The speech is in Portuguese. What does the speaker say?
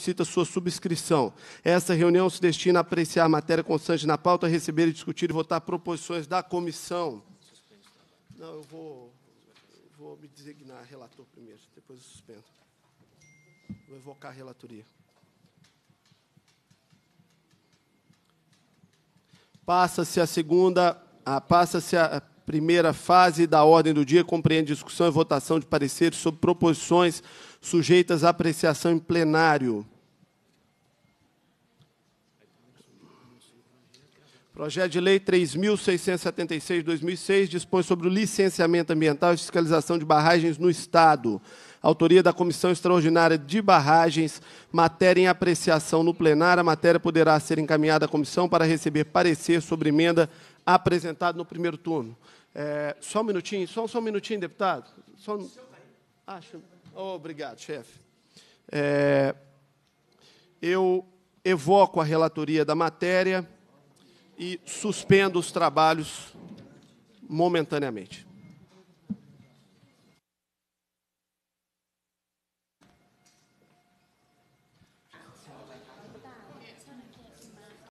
solicita sua subscrição. Essa reunião se destina a apreciar a matéria constante na pauta, receber e discutir e votar proposições da comissão. Não, eu vou, vou me designar relator primeiro, depois eu suspendo. Vou evocar a relatoria. Passa-se a segunda, a ah, passa-se a primeira fase da ordem do dia, compreende discussão e votação de pareceres sobre proposições sujeitas à apreciação em plenário. Projeto de Lei 3.676-2006 dispõe sobre o licenciamento ambiental e fiscalização de barragens no Estado. Autoria da Comissão Extraordinária de Barragens, matéria em apreciação no plenário. A matéria poderá ser encaminhada à comissão para receber parecer sobre emenda apresentada no primeiro turno. É, só um minutinho, só, só um minutinho, deputado. Só um... oh, obrigado, chefe. É, eu evoco a relatoria da matéria e suspendo os trabalhos momentaneamente.